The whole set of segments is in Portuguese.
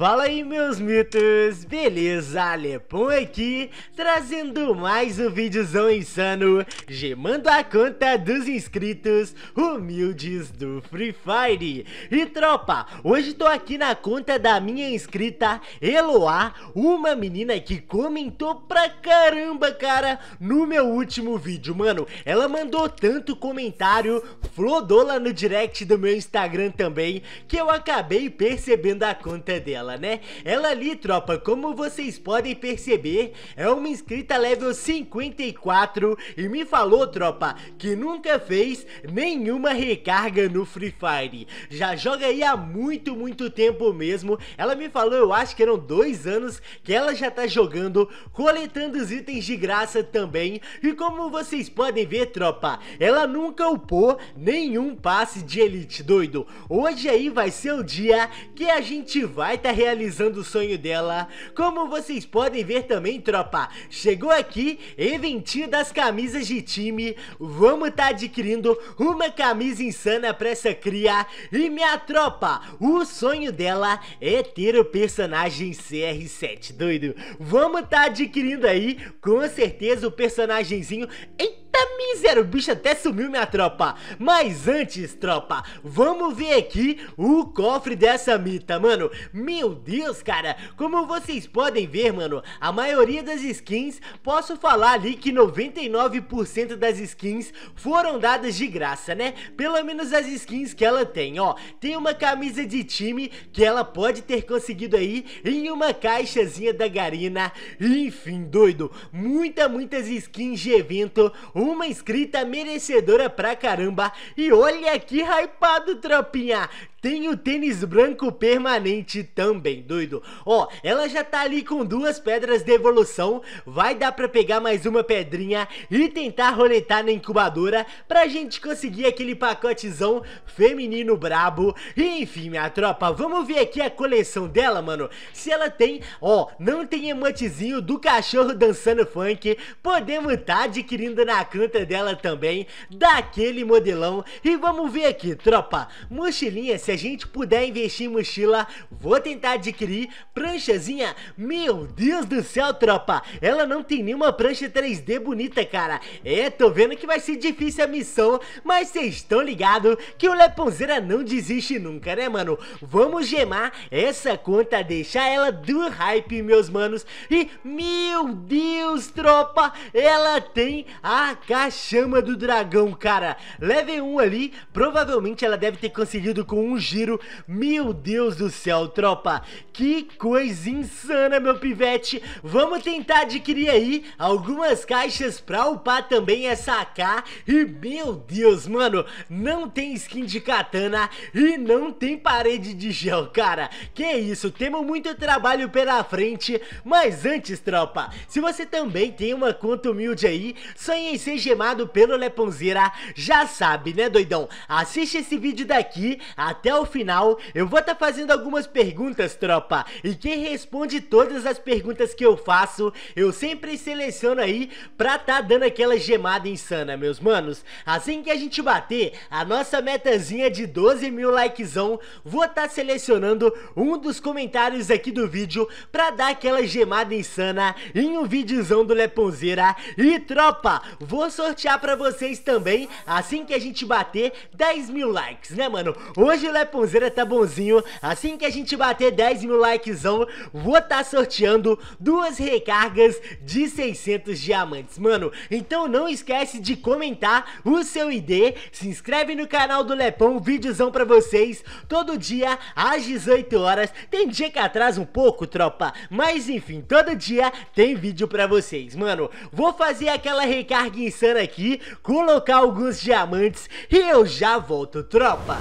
Fala aí meus mitos, beleza? Alepão aqui, trazendo mais um videozão insano, gemando a conta dos inscritos humildes do Free Fire. E tropa, hoje tô aqui na conta da minha inscrita Eloá, uma menina que comentou pra caramba, cara, no meu último vídeo, mano. Ela mandou tanto comentário, flodou lá no direct do meu Instagram também, que eu acabei percebendo a conta dela dela, né? Ela ali, tropa, como vocês podem perceber, é uma inscrita level 54 e me falou, tropa, que nunca fez nenhuma recarga no Free Fire. Já joga aí há muito, muito tempo mesmo. Ela me falou, eu acho que eram dois anos que ela já tá jogando, coletando os itens de graça também. E como vocês podem ver, tropa, ela nunca upou nenhum passe de Elite, doido. Hoje aí vai ser o dia que a gente vai tá realizando o sonho dela. Como vocês podem ver também, tropa, chegou aqui eventinho das camisas de time. Vamos tá adquirindo uma camisa insana pra essa cria. E minha tropa, o sonho dela é ter o personagem CR7, doido. Vamos tá adquirindo aí, com certeza, o personagemzinho... Eita! Eita miséria, o bicho até sumiu minha tropa Mas antes, tropa, vamos ver aqui o cofre dessa mita, mano Meu Deus, cara, como vocês podem ver, mano A maioria das skins, posso falar ali que 99% das skins foram dadas de graça, né Pelo menos as skins que ela tem, ó Tem uma camisa de time que ela pode ter conseguido aí em uma caixazinha da Garina Enfim, doido, muita, muitas skins de evento uma inscrita merecedora pra caramba. E olha que hypado, tropinha. Tem o tênis branco permanente também, doido. Ó, ela já tá ali com duas pedras de evolução. Vai dar pra pegar mais uma pedrinha e tentar roletar na incubadora pra gente conseguir aquele pacotezão feminino brabo. E enfim, minha tropa, vamos ver aqui a coleção dela, mano. Se ela tem, ó, não tem emotezinho do cachorro dançando funk. Podemos tá adquirindo na canta dela também, daquele modelão. E vamos ver aqui, tropa. Mochilinha, se a gente puder investir em mochila, vou tentar adquirir. Pranchazinha, meu Deus do céu, tropa. Ela não tem nenhuma prancha 3D bonita, cara. É, tô vendo que vai ser difícil a missão, mas vocês estão ligados que o Leponzeira não desiste nunca, né, mano? Vamos gemar essa conta, deixar ela do hype, meus manos. E, meu Deus, tropa, ela tem a tacar a chama do dragão, cara. Level 1 ali, provavelmente ela deve ter conseguido com um giro. Meu Deus do céu, tropa. Que coisa insana, meu pivete. Vamos tentar adquirir aí algumas caixas pra upar também essa AK. E meu Deus, mano, não tem skin de katana e não tem parede de gel, cara. Que isso, temos muito trabalho pela frente. Mas antes, tropa, se você também tem uma conta humilde aí, sonha em ser ser gemado pelo Leponzeira, já sabe, né, doidão? Assiste esse vídeo daqui até o final. Eu vou estar tá fazendo algumas perguntas, tropa. E quem responde todas as perguntas que eu faço, eu sempre seleciono aí pra tá dando aquela gemada insana, meus manos. Assim que a gente bater a nossa metazinha de 12 mil likezão, vou estar tá selecionando um dos comentários aqui do vídeo pra dar aquela gemada insana em um videozão do Leponzeira. E, tropa, vou vou sortear pra vocês também, assim que a gente bater 10 mil likes, né, mano? Hoje o Leponzeira tá bonzinho, assim que a gente bater 10 mil likezão, vou tá sorteando duas recargas de 600 diamantes, mano. Então não esquece de comentar o seu ID, se inscreve no canal do Lepão, vídeozão pra vocês, todo dia às 18 horas, tem dia que atrasa um pouco, tropa, mas enfim, todo dia tem vídeo pra vocês, mano. Vou fazer aquela recarga em pensando aqui, colocar alguns diamantes e eu já volto, tropa!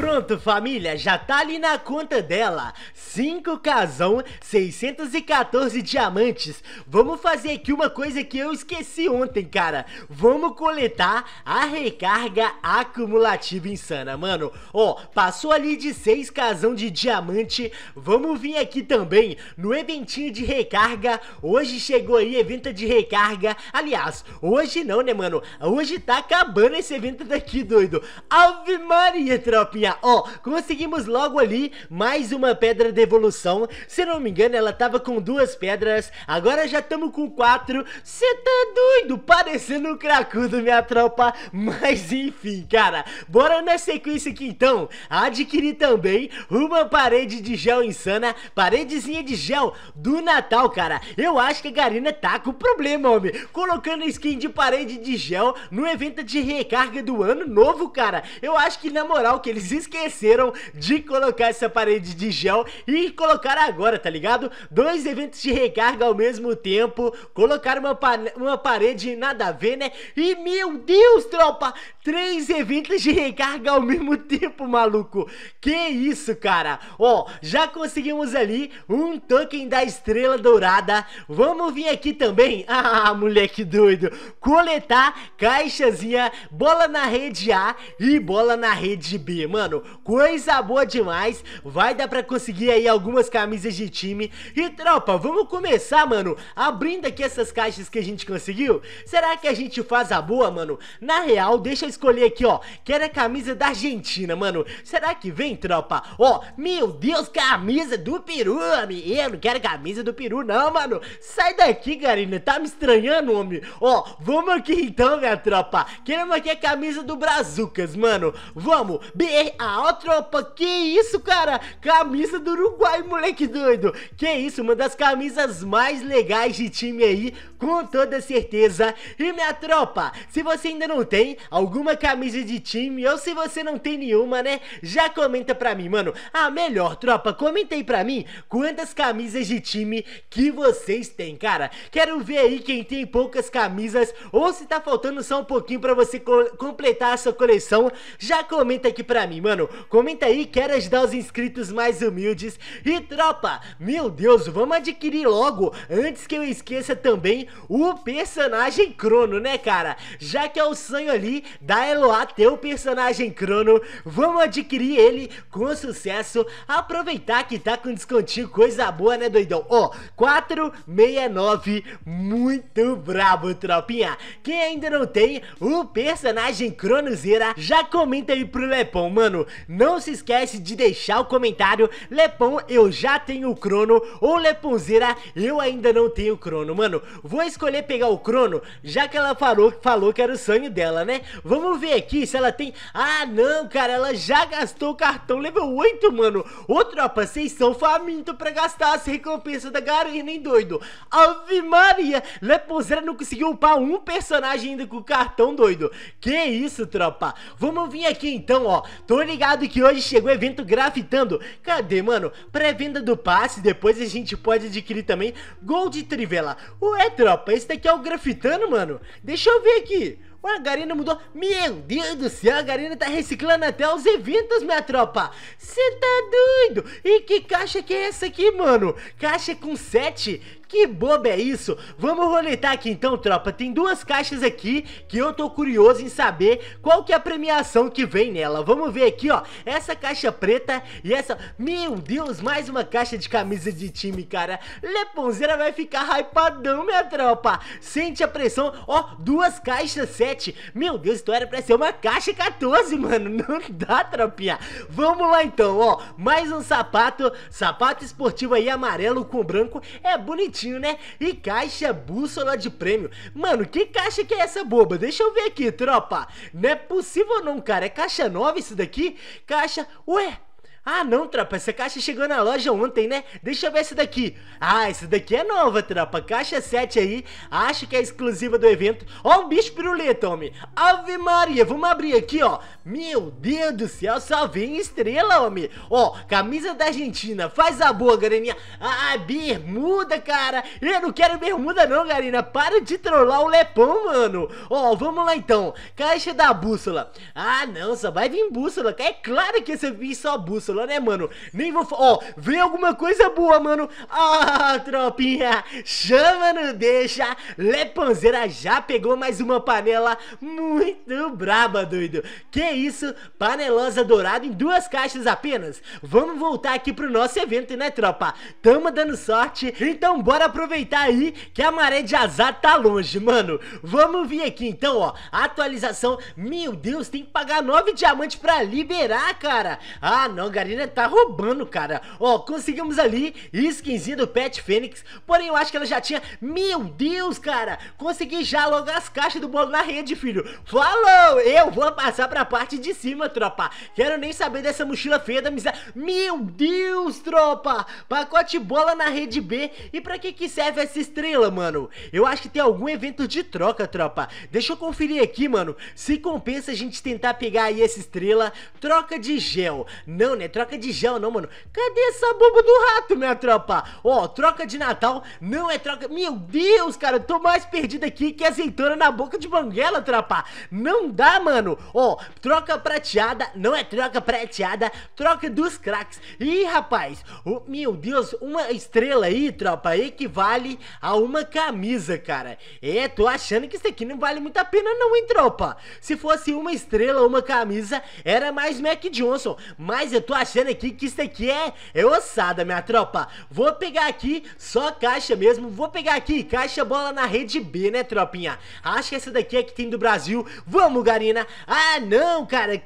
Pronto, família, já tá ali na conta dela. 5 casão, 614 diamantes. Vamos fazer aqui uma coisa que eu esqueci ontem, cara. Vamos coletar a recarga acumulativa insana, mano. Ó, passou ali de 6 casão de diamante. Vamos vir aqui também no eventinho de recarga. Hoje chegou aí evento de recarga. Aliás, hoje não, né, mano? Hoje tá acabando esse evento daqui, doido. Ave Maria, tropinha ó, conseguimos logo ali mais uma pedra de evolução. Se não me engano, ela tava com duas pedras, agora já estamos com quatro. Você tá doido? Parecendo um cracudo, minha tropa. Mas enfim, cara, bora na sequência aqui então. adquirir também uma parede de gel insana, paredezinha de gel do Natal, cara. Eu acho que a Garina tá com problema, homem. Colocando skin de parede de gel no evento de recarga do ano novo, cara. Eu acho que na moral que eles esqueceram de colocar essa parede de gel e colocaram agora, tá ligado? Dois eventos de recarga ao mesmo tempo, colocaram uma, pa uma parede nada a ver, né? E meu Deus, tropa, três eventos de recarga ao mesmo tempo, maluco. Que isso, cara? Ó, já conseguimos ali um token da estrela dourada. Vamos vir aqui também. Ah, moleque doido. Coletar caixazinha, bola na rede A e bola na rede B, mano mano, coisa boa demais. Vai dar pra conseguir aí algumas camisas de time. E, tropa, vamos começar, mano, abrindo aqui essas caixas que a gente conseguiu. Será que a gente faz a boa, mano? Na real, deixa eu escolher aqui, ó. Quero a camisa da Argentina, mano. Será que vem, tropa? Ó, meu Deus, camisa do Peru, homem. Eu não quero camisa do Peru, não, mano. Sai daqui, Garina. Tá me estranhando, homem. Ó, vamos aqui então, minha tropa. Queremos aqui a camisa do Brazucas, mano. Vamos. BR ah, ó, tropa, que isso, cara? Camisa do Uruguai, moleque doido. Que isso, uma das camisas mais legais de time aí, com toda certeza. E minha tropa, se você ainda não tem alguma camisa de time, ou se você não tem nenhuma, né? Já comenta pra mim, mano. Ah, melhor, tropa, comenta aí pra mim quantas camisas de time que vocês têm, cara. Quero ver aí quem tem poucas camisas, ou se tá faltando só um pouquinho pra você completar a sua coleção. Já comenta aqui pra mim mim, mano. Comenta aí, quero ajudar os inscritos mais humildes. E tropa, meu Deus, vamos adquirir logo, antes que eu esqueça também, o personagem Crono, né, cara? Já que é o sonho ali da Eloá ter o personagem Crono, vamos adquirir ele com sucesso. Aproveitar que tá com descontinho, coisa boa, né, doidão? Ó, 469, muito brabo, tropinha. Quem ainda não tem o personagem Cronozeira, já comenta aí pro Lepão, mano. Mano, não se esquece de deixar o comentário. Lepão, eu já tenho o crono. Ou Leponzeira, eu ainda não tenho o crono. Mano, vou escolher pegar o crono, já que ela falou, falou que era o sonho dela, né? Vamos ver aqui se ela tem... Ah, não, cara, ela já gastou o cartão level 8, mano. Ô, tropa, vocês são famintos pra gastar as recompensas da Garena, hein, doido? Ave Maria, Leponzeira não conseguiu upar um personagem ainda com o cartão, doido. Que isso, tropa? Vamos vir aqui, então, ó. Tô Tô ligado que hoje chegou o evento grafitando. Cadê, mano? Pré-venda do passe, depois a gente pode adquirir também Gold Trivela. Ué, tropa, esse daqui é o grafitando, mano? Deixa eu ver aqui. A Garena mudou. Meu Deus do céu, a Garena tá reciclando até os eventos, minha tropa. Você tá doido? E que caixa que é essa aqui, mano? Caixa com 7? Que bobo é isso? Vamos roletar aqui então, tropa. Tem duas caixas aqui que eu tô curioso em saber qual que é a premiação que vem nela. Vamos ver aqui, ó. Essa caixa preta e essa... Meu Deus, mais uma caixa de camisa de time, cara. Leponzeira vai ficar hypadão, minha tropa. Sente a pressão. Ó, duas caixas sete. Meu Deus, isso então era pra ser uma caixa 14, mano. Não dá, tropinha. Vamos lá então, ó. Mais um sapato. Sapato esportivo aí amarelo com branco. É bonitinho bonitinho, né? E caixa bússola de prêmio. Mano, que caixa que é essa boba? Deixa eu ver aqui, tropa. Não é possível não, cara. É caixa nova isso daqui? Caixa... Ué, ah, não, trapa, essa caixa chegou na loja ontem, né? Deixa eu ver essa daqui. Ah, essa daqui é nova, trapa. Caixa 7 aí, acho que é exclusiva do evento. Ó, um bicho piruleta, homem. Ave Maria, vamos abrir aqui, ó. Meu Deus do céu, só vem estrela, homem. Ó, camisa da Argentina, faz a boa, galerinha. Ah, bermuda, cara. Eu não quero bermuda não, garina. Para de trollar o Lepão, mano. Ó, vamos lá então. Caixa da bússola. Ah, não, só vai vir bússola. É claro que esse vir só bússola. Solano é, mano, nem vou... Ó, vem alguma coisa boa, mano. Ah, oh, tropinha, chama não deixa. Lepanzeira já pegou mais uma panela muito braba, doido. Que isso, panelosa dourada em duas caixas apenas. Vamos voltar aqui pro nosso evento, né, tropa? Tamo dando sorte, então bora aproveitar aí que a maré de azar tá longe, mano. Vamos vir aqui, então, ó, atualização. Meu Deus, tem que pagar nove diamantes pra liberar, cara. Ah, não, galera Margarina tá roubando, cara. Ó, conseguimos ali skinzinha do Pet Fênix, porém eu acho que ela já tinha... Meu Deus, cara, consegui já logo as caixas do bolo na rede, filho. Falou, eu vou passar pra parte de cima, tropa. Quero nem saber dessa mochila feia da miséria. Meu Deus, tropa, pacote bola na rede B. E pra que que serve essa estrela, mano? Eu acho que tem algum evento de troca, tropa. Deixa eu conferir aqui, mano, se compensa a gente tentar pegar aí essa estrela. Troca de gel. Não, né? Troca de gel não, mano. Cadê essa bomba do rato, minha tropa? Ó, troca de Natal não é troca... Meu Deus, cara, eu tô mais perdido aqui que azeitona na boca de banguela, tropa. Não dá, mano. Ó, troca prateada não é troca prateada, troca dos craques. Ih, rapaz, oh, meu Deus, uma estrela aí, tropa, equivale a uma camisa, cara. É, tô achando que isso aqui não vale muito a pena não, hein, tropa. Se fosse uma estrela, ou uma camisa, era mais Mac Johnson. Mas eu tô achando aqui que isso aqui é, é ossada, minha tropa. Vou pegar aqui só caixa mesmo. Vou pegar aqui caixa bola na rede B, né, tropinha? Acho que essa daqui é que tem do Brasil. Vamos, Garina. Ah, não, cara.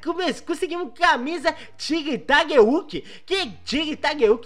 conseguimos camisa Tig Que Tig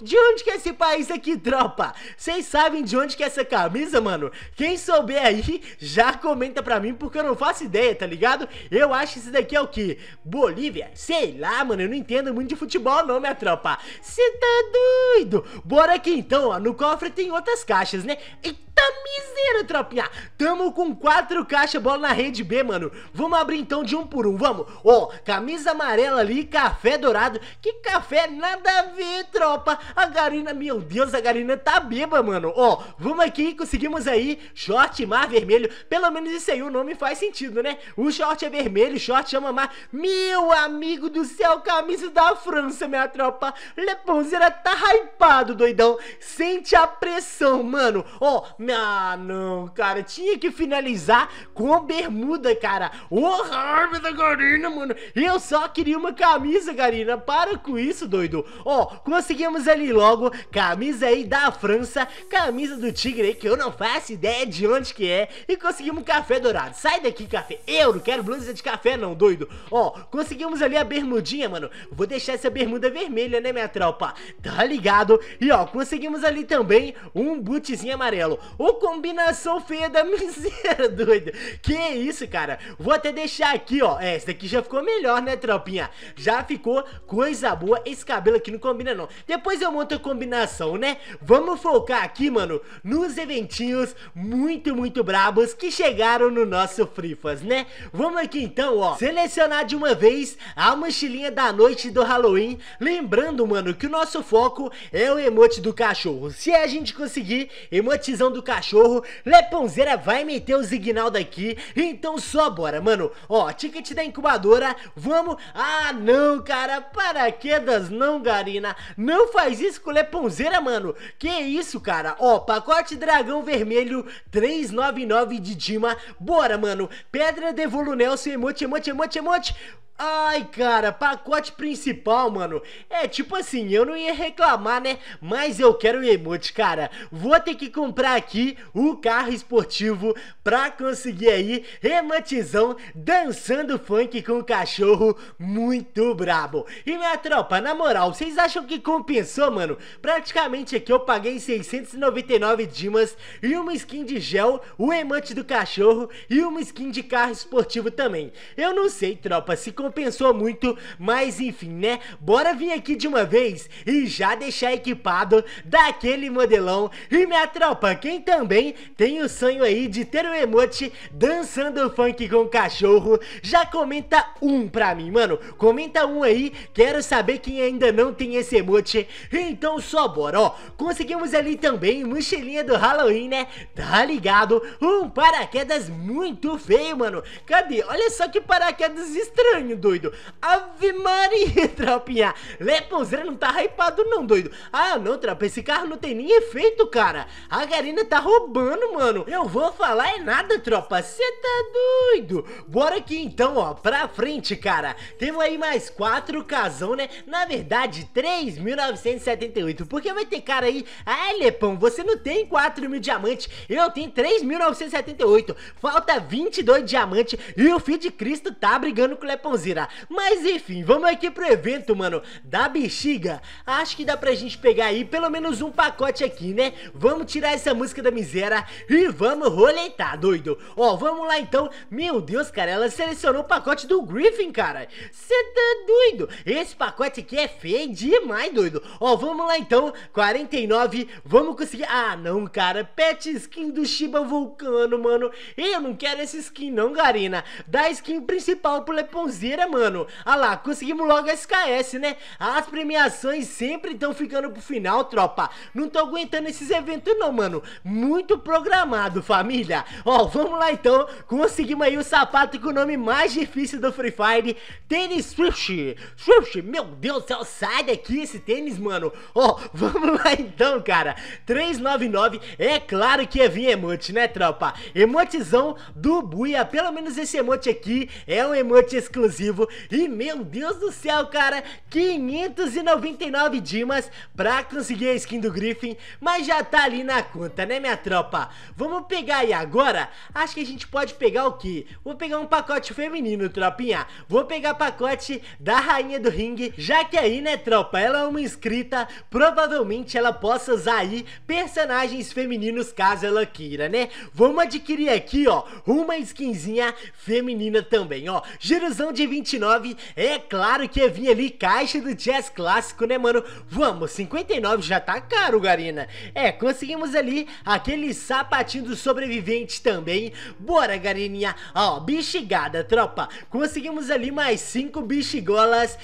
De onde que é esse país aqui, tropa? Vocês sabem de onde que é essa camisa, mano? Quem souber aí, já comenta pra mim, porque eu não faço ideia, tá ligado? Eu acho que isso daqui é o que? Bolívia? Sei lá, mano. Eu não entendo muito de futebol só nome minha tropa. Cê tá doido? Bora aqui então, ó. No cofre tem outras caixas, né? Eita! miséria, tropinha. Tamo com quatro caixas, bola na rede B, mano. Vamos abrir então de um por um, vamos. Ó, oh, camisa amarela ali, café dourado. Que café? Nada a ver, tropa. A Garina, meu Deus, a Garina tá beba, mano. Ó, oh, vamos aqui, conseguimos aí. Short mar vermelho. Pelo menos isso aí o nome faz sentido, né? O short é vermelho, short chama mar. Meu amigo do céu, camisa da França, minha tropa. Leponzeira tá hypado, doidão. Sente a pressão, mano. Ó, oh, ah, não, cara. Tinha que finalizar com a bermuda, cara. O oh, da Garina, mano. Eu só queria uma camisa, Garina. Para com isso, doido. Ó, conseguimos ali logo. Camisa aí da França. Camisa do Tigre aí, que eu não faço ideia de onde que é. E conseguimos café dourado. Sai daqui, café. Eu não quero blusa de café, não, doido. Ó, conseguimos ali a bermudinha, mano. Vou deixar essa bermuda vermelha, né, minha tropa? Tá ligado? E ó, conseguimos ali também um bootzinho amarelo. Ô combinação feia da miséria, doido. Que isso, cara. Vou até deixar aqui, ó. É, Essa daqui já ficou melhor, né, tropinha? Já ficou coisa boa. Esse cabelo aqui não combina, não. Depois eu monto a combinação, né? Vamos focar aqui, mano, nos eventinhos muito, muito brabos que chegaram no nosso Frifas, né? Vamos aqui, então, ó. Selecionar de uma vez a mochilinha da noite do Halloween. Lembrando, mano, que o nosso foco é o emote do cachorro. Se a gente conseguir emotizão do cachorro, cachorro, Leponzeira vai meter o Zignal daqui. então só bora, mano. Ó, ticket da incubadora, vamos... Ah, não, cara, paraquedas não, Garina. Não faz isso com o Leponzeira, mano. Que isso, cara. Ó, pacote dragão vermelho, 399 de Dima. Bora, mano. Pedra de Volo Nelson, emote, emote, emote, emote. Ai, cara, pacote principal, mano. É tipo assim, eu não ia reclamar, né? Mas eu quero um emote, cara. Vou ter que comprar aqui o carro esportivo pra conseguir aí rematizão dançando funk com o cachorro muito brabo. E minha tropa, na moral, vocês acham que compensou, mano? Praticamente aqui eu paguei 699 dimas e uma skin de gel, o emote do cachorro e uma skin de carro esportivo também. Eu não sei, tropa, se compensou não pensou muito, mas enfim, né? Bora vir aqui de uma vez e já deixar equipado daquele modelão. E minha tropa, quem também tem o sonho aí de ter um emote dançando funk com cachorro, já comenta um pra mim, mano. Comenta um aí, quero saber quem ainda não tem esse emote. Então só bora, ó. Conseguimos ali também mochilinha do Halloween, né? Tá ligado? Um paraquedas muito feio, mano. Cadê? Olha só que paraquedas estranho, doido. Ave Maria, tropinha. Leponzeira não tá hypado não, doido. Ah, não, tropa, esse carro não tem nem efeito, cara. A Garina tá roubando, mano. Eu vou falar é nada, tropa. Cê tá doido. Bora aqui então, ó, pra frente, cara. Temos aí mais quatro casão, né? Na verdade, 3.978. Porque vai ter cara aí... Ah, Lepão, você não tem 4 mil diamantes. Eu tenho 3.978. Falta 22 diamantes. E o Filho de Cristo tá brigando com o Leponzeira. Mas enfim, vamos aqui pro evento, mano, da bexiga. Acho que dá pra gente pegar aí pelo menos um pacote aqui, né? Vamos tirar essa música da miséria e vamos roletar, doido. Ó, vamos lá então. Meu Deus, cara, ela selecionou o pacote do Griffin, cara. Cê tá doido? Esse pacote aqui é feio demais, doido. Ó, vamos lá então. 49, vamos conseguir... Ah, não, cara. Pet skin do Shiba Vulcano, mano. Eu não quero essa skin não, Garina. Dá a skin principal pro Leponzinho mano. Ah lá, conseguimos logo a SKS, né? As premiações sempre estão ficando pro final, tropa. Não tô aguentando esses eventos não, mano. Muito programado, família. Ó, vamos lá então. Conseguimos aí o sapato com o nome mais difícil do Free Fire. Tênis Swift. Swift, meu Deus do céu, sai daqui esse tênis, mano. Ó, vamos lá então, cara. 399, é claro que ia é vir emote, né, tropa? Emotezão do Buia. Pelo menos esse emote aqui é um emote exclusivo exclusivo. E meu Deus do céu, cara, 599 dimas pra conseguir a skin do Griffin, mas já tá ali na conta, né minha tropa? Vamos pegar aí agora? Acho que a gente pode pegar o quê? Vou pegar um pacote feminino, tropinha. Vou pegar pacote da rainha do ringue, já que aí, né, tropa, ela é uma inscrita, provavelmente ela possa usar aí personagens femininos caso ela queira, né? Vamos adquirir aqui, ó, uma skinzinha feminina também, ó. Jerusão de 129. É claro que ia vir ali caixa do jazz clássico, né, mano? Vamos, 59 já tá caro, Garina. É, conseguimos ali aquele sapatinho do sobrevivente também. Bora, Garininha. Ó, bichigada, tropa. Conseguimos ali mais 5 bichigolas.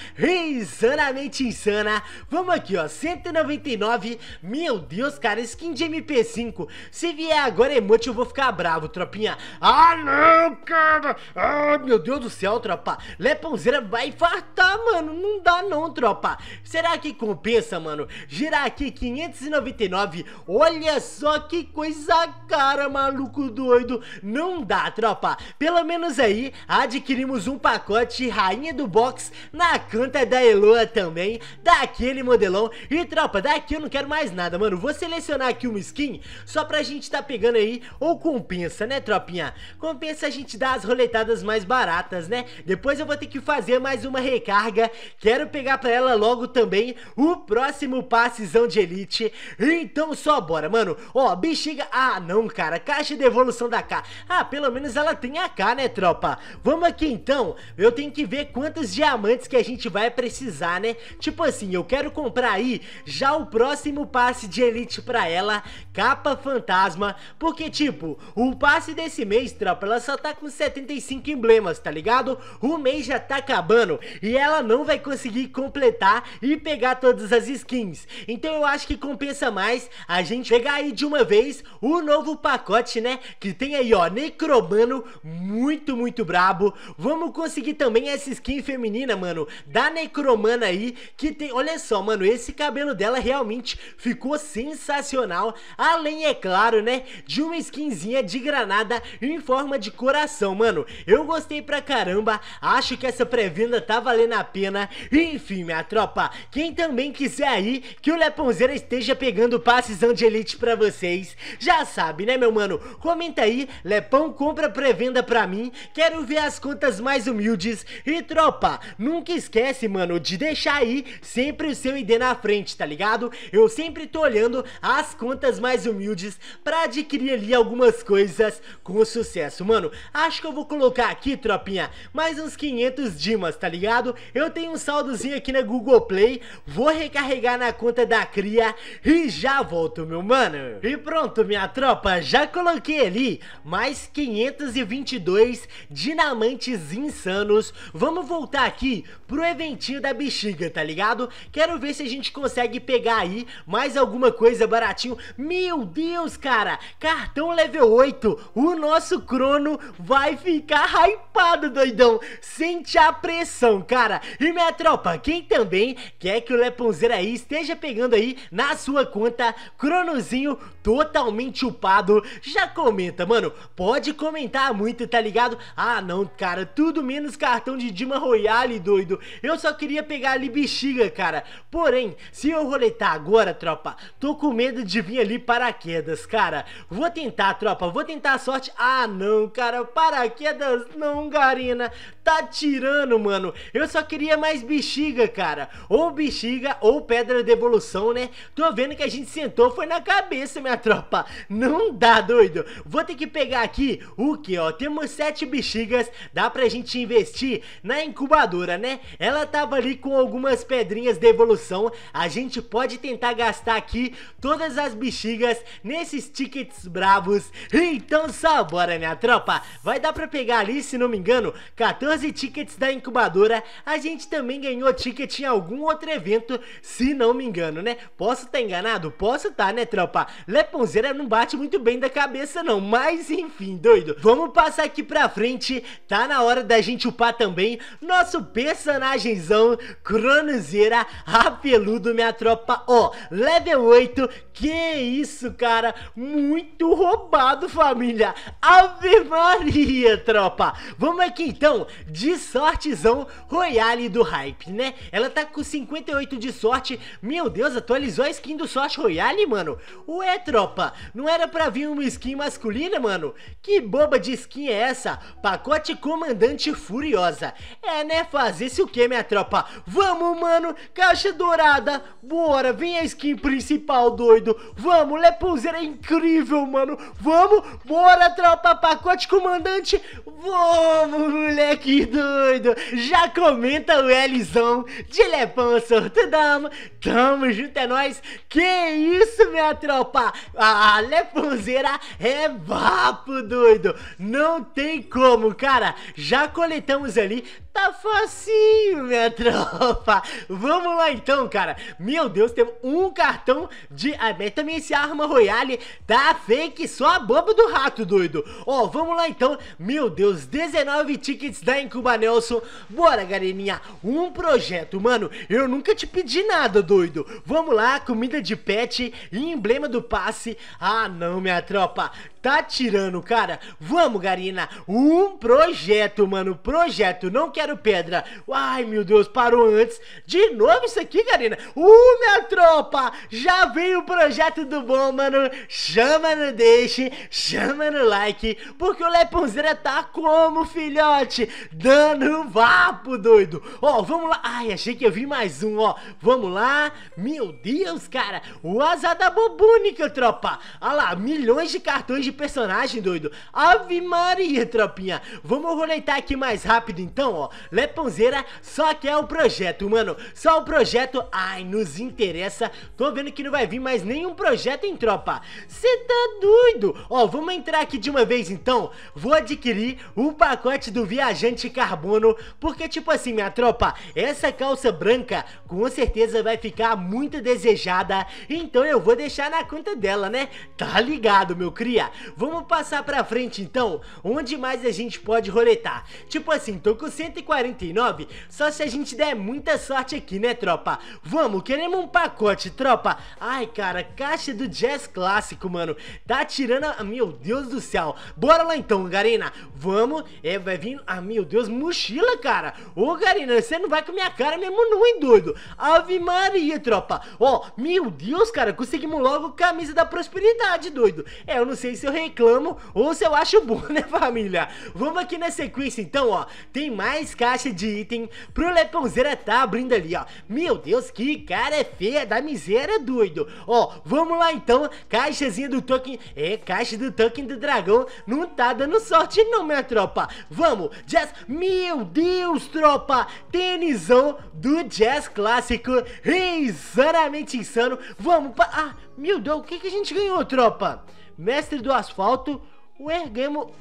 Insanamente insana. Vamos aqui, ó. 199. Meu Deus, cara, skin de MP5. Se vier agora emote, eu vou ficar bravo, tropinha. Ah, não, cara. Ah, meu Deus do céu, tropa. Leponzeira vai fartar, mano. Não dá não, tropa. Será que compensa, mano? Girar aqui 599. Olha só que coisa cara, maluco doido. Não dá, tropa. Pelo menos aí, adquirimos um pacote Rainha do Box na canta da Eloa também, daquele modelão. E, tropa, daqui eu não quero mais nada, mano. Vou selecionar aqui uma skin só pra gente tá pegando aí. Ou compensa, né, tropinha? Compensa a gente dar as roletadas mais baratas, né? Depois eu eu vou ter que fazer mais uma recarga. Quero pegar pra ela logo também o próximo passezão de elite. Então só bora, mano. Ó, bexiga... Ah, não, cara. Caixa de evolução da K. Ah, pelo menos ela tem a K, né, tropa? Vamos aqui, então. Eu tenho que ver quantos diamantes que a gente vai precisar, né? Tipo assim, eu quero comprar aí já o próximo passe de elite pra ela. Capa fantasma. Porque, tipo, o passe desse mês, tropa, ela só tá com 75 emblemas, tá ligado? O mês mês já tá acabando e ela não vai conseguir completar e pegar todas as skins. Então eu acho que compensa mais a gente pegar aí de uma vez o novo pacote, né? Que tem aí, ó, Necromano, muito, muito brabo. Vamos conseguir também essa skin feminina, mano, da Necromana aí, que tem... Olha só, mano, esse cabelo dela realmente ficou sensacional. Além, é claro, né, de uma skinzinha de granada em forma de coração, mano. Eu gostei pra caramba, acho acho que essa pré-venda tá valendo a pena. Enfim, minha tropa, quem também quiser aí que o Leponzeira esteja pegando passes de elite pra vocês, já sabe, né, meu mano? Comenta aí, Lepão compra pré-venda pra mim, quero ver as contas mais humildes. E tropa, nunca esquece, mano, de deixar aí sempre o seu ID na frente, tá ligado? Eu sempre tô olhando as contas mais humildes pra adquirir ali algumas coisas com sucesso. Mano, acho que eu vou colocar aqui, tropinha, mais uns 500 500 dimas, tá ligado? Eu tenho um saldozinho aqui na Google Play, vou recarregar na conta da cria e já volto, meu mano. E pronto, minha tropa, já coloquei ali mais 522 dinamantes insanos. Vamos voltar aqui pro eventinho da bexiga, tá ligado? Quero ver se a gente consegue pegar aí mais alguma coisa baratinho. Meu Deus, cara, cartão level 8, o nosso crono vai ficar hypado, doidão sente a pressão, cara. E minha tropa, quem também quer que o Leponzer aí esteja pegando aí na sua conta Cronozinho totalmente upado, já comenta, mano. Pode comentar muito, tá ligado? Ah, não, cara, tudo menos cartão de Dima Royale, doido. Eu só queria pegar ali bexiga, cara. Porém, se eu roletar agora, tropa, tô com medo de vir ali paraquedas, cara. Vou tentar, tropa, vou tentar a sorte. Ah, não, cara, paraquedas não, Garina tá tirando, mano? Eu só queria mais bexiga, cara. Ou bexiga ou pedra de evolução, né? Tô vendo que a gente sentou foi na cabeça, minha tropa. Não dá, doido. Vou ter que pegar aqui o que, ó? Temos sete bexigas. Dá pra gente investir na incubadora, né? Ela tava ali com algumas pedrinhas de evolução. A gente pode tentar gastar aqui todas as bexigas nesses tickets bravos. Então só bora, minha tropa. Vai dar pra pegar ali, se não me engano, 14 12 tickets da incubadora, a gente também ganhou ticket em algum outro evento, se não me engano, né? Posso estar tá enganado? Posso estar, tá, né, tropa? Leponzeira não bate muito bem da cabeça, não, mas enfim, doido. Vamos passar aqui pra frente, tá na hora da gente upar também nosso personagemzão, Cronzeira, apeludo minha tropa, ó, level 8, que isso, cara, muito roubado, família, Ave Maria, tropa. Vamos aqui então de sortezão Royale do Hype, né? Ela tá com 58 de sorte. Meu Deus, atualizou a skin do Sorte Royale, mano? Ué, tropa, não era pra vir uma skin masculina, mano? Que boba de skin é essa? Pacote Comandante Furiosa. É, né? Fazer-se o que, minha tropa? Vamos, mano! Caixa dourada! Bora, vem a skin principal, doido! Vamos, Lepulzeira é incrível, mano! Vamos! Bora, tropa! Pacote Comandante! Vamos, moleque! de doido? Já comenta o Lzão de Lepão Sortudama. Tamo junto, é nóis. Que isso, minha tropa? A Leponzeira é vapo, doido. Não tem como, cara. Já coletamos ali Tá facinho, minha tropa. Vamos lá então, cara. Meu Deus, temos um cartão de... Ah, também esse arma royale tá fake, só a boba do rato, doido. Ó, vamos lá então. Meu Deus, 19 tickets da Incuba Nelson. Bora, galerinha. Um projeto, mano. Eu nunca te pedi nada, doido. Vamos lá, comida de pet e emblema do passe. Ah, não, minha tropa. Tá tirando, cara? Vamos, Garina. Um projeto, mano. Projeto. Não quero pedra. Ai, meu Deus, parou antes. De novo isso aqui, Garina. Uh, minha tropa. Já veio o projeto do bom, mano. Chama no deixe, chama no like. Porque o Leponzera tá como, filhote? Dando vapo, doido. Ó, vamos lá. Ai, achei que eu vi mais um, ó. Vamos lá. Meu Deus, cara. O azar da bobúnica, tropa. Olha lá, milhões de cartões de personagem, doido. Ave Maria, tropinha. Vamos roletar aqui mais rápido, então, ó. Leponzeira só quer é o projeto, mano. Só o projeto. Ai, nos interessa. Tô vendo que não vai vir mais nenhum projeto em tropa. Cê tá doido? Ó, vamos entrar aqui de uma vez, então. Vou adquirir o pacote do Viajante Carbono. Porque, tipo assim, minha tropa, essa calça branca com certeza vai ficar muito desejada. Então eu vou deixar na conta dela, né? Tá ligado, meu cria? Vamos passar pra frente então, onde mais a gente pode roletar. Tipo assim, tô com 149, só se a gente der muita sorte aqui, né, tropa? Vamos, queremos um pacote, tropa. Ai, cara, caixa do jazz clássico, mano. Tá tirando a... Ah, meu Deus do céu. Bora lá então, Garena. Vamos. É, vai vir... Ah, meu Deus, mochila, cara. Ô, Garena, você não vai com minha cara mesmo não, hein, doido? Ave Maria, tropa. Ó, oh, meu Deus, cara, conseguimos logo camisa da prosperidade, doido. É, eu não sei se se eu reclamo ou se eu acho bom, né, família? Vamos aqui na sequência, então, ó. Tem mais caixa de item pro Leponzeira tá abrindo ali, ó. Meu Deus, que cara é feia da miséria, doido. Ó, vamos lá, então. Caixazinha do token... É, caixa do token do dragão não tá dando sorte não, minha tropa. Vamos, Jazz... Meu Deus, tropa. Tênisão do Jazz Clássico. Insanamente insano. Vamos pa... Ah, meu Deus, o que, que a gente ganhou, tropa? mestre do asfalto. o Ergamo,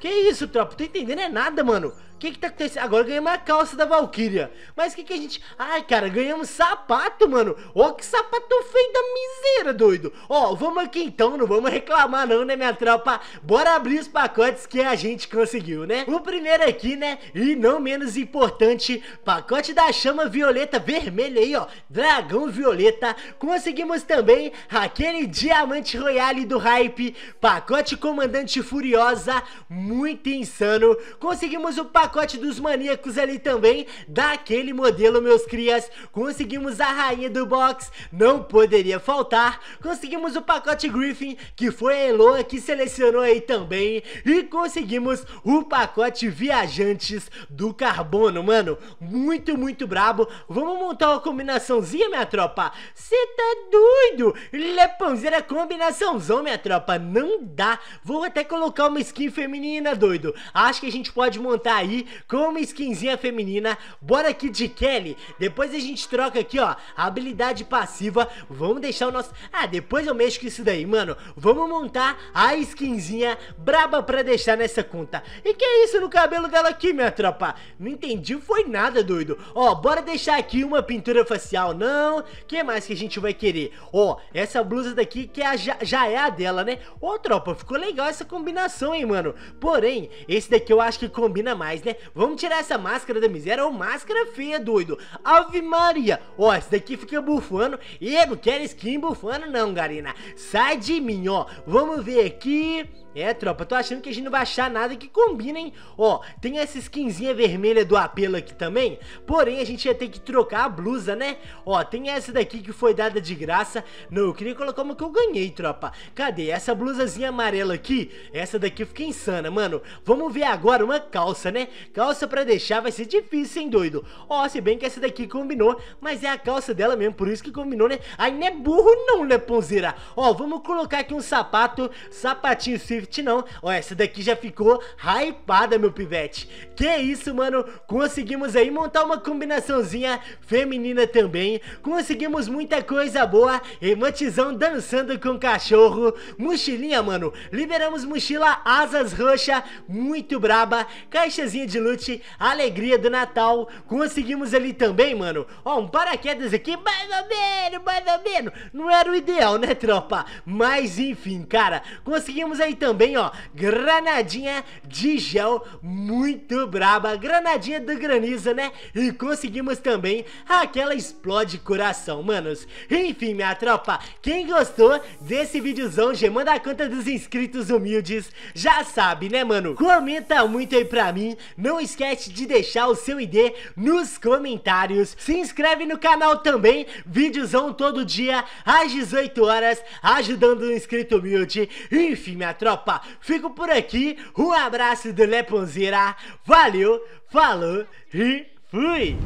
Que isso, tropa? Tô entendendo é nada, mano. O que que tá acontecendo? Agora ganhamos a calça da Valkyria. Mas o que que a gente... Ai, cara, ganhamos sapato, mano. Ó, que sapato feio da miséria, doido. Ó, vamos aqui então, não vamos reclamar não, né, minha tropa? Bora abrir os pacotes que a gente conseguiu, né? O primeiro aqui, né, e não menos importante, pacote da chama violeta vermelha aí, ó. Dragão violeta. Conseguimos também aquele diamante royale do hype. Pacote comandante furiosa. Muito insano. Conseguimos o pacote pacote dos maníacos ali também, daquele modelo, meus crias. Conseguimos a rainha do box, não poderia faltar. Conseguimos o pacote Griffin, que foi a Eloa que selecionou aí também. E conseguimos o pacote Viajantes do Carbono, mano. Muito, muito brabo. Vamos montar uma combinaçãozinha, minha tropa? Cê tá doido? Lepãozeira é combinaçãozão, minha tropa. Não dá. Vou até colocar uma skin feminina, doido. Acho que a gente pode montar aí com uma skinzinha feminina. Bora aqui de Kelly. Depois a gente troca aqui, ó, habilidade passiva. Vamos deixar o nosso... Ah, depois eu mexo com isso daí, mano. Vamos montar a skinzinha braba pra deixar nessa conta. E que é isso no cabelo dela aqui, minha tropa? Não entendi, foi nada, doido. Ó, bora deixar aqui uma pintura facial, não. que mais que a gente vai querer? Ó, essa blusa daqui que é já, já é a dela, né? Ô, tropa, ficou legal essa combinação, hein, mano? Porém, esse daqui eu acho que combina mais, né? Vamos tirar essa máscara da miséria, ou máscara feia, doido. Ave Maria. Ó, esse daqui fica bufando. E eu não quero skin bufando não, Garina. Sai de mim, ó. Vamos ver aqui... É, tropa, tô achando que a gente não vai achar nada que combine, hein? Ó, tem essa skinzinha vermelha do apelo aqui também, porém a gente ia ter que trocar a blusa, né? Ó, tem essa daqui que foi dada de graça. Não, eu queria colocar uma que eu ganhei, tropa. Cadê? Essa blusazinha amarela aqui, essa daqui fica insana, mano. Vamos ver agora uma calça, né? Calça pra deixar vai ser difícil, hein, doido? Ó, se bem que essa daqui combinou, mas é a calça dela mesmo, por isso que combinou, né? Aí não é burro não, né, Ponzeira? Ó, vamos colocar aqui um sapato, sapatinho Swift Swift, não. Ó, essa daqui já ficou hypada, meu pivete. Que isso, mano. Conseguimos aí montar uma combinaçãozinha feminina também. Conseguimos muita coisa boa. Emotizão dançando com cachorro. Mochilinha, mano. Liberamos mochila asas roxa, muito braba. Caixazinha de loot, alegria do Natal. Conseguimos ali também, mano. Ó, um paraquedas aqui, mais ou menos, mais ou menos. Não era o ideal, né, tropa? Mas enfim, cara. Conseguimos aí também também, ó, granadinha de gel muito braba, granadinha do granizo, né? E conseguimos também aquela explode coração, manos. Enfim, minha tropa, quem gostou desse videozão gemando a conta dos inscritos humildes, já sabe, né, mano? Comenta muito aí pra mim, não esquece de deixar o seu ID nos comentários, se inscreve no canal também, videozão todo dia, às 18 horas, ajudando o inscrito humilde. Enfim, minha tropa, tropa, fico por aqui. Um abraço do Leponzira. Valeu, falou e fui!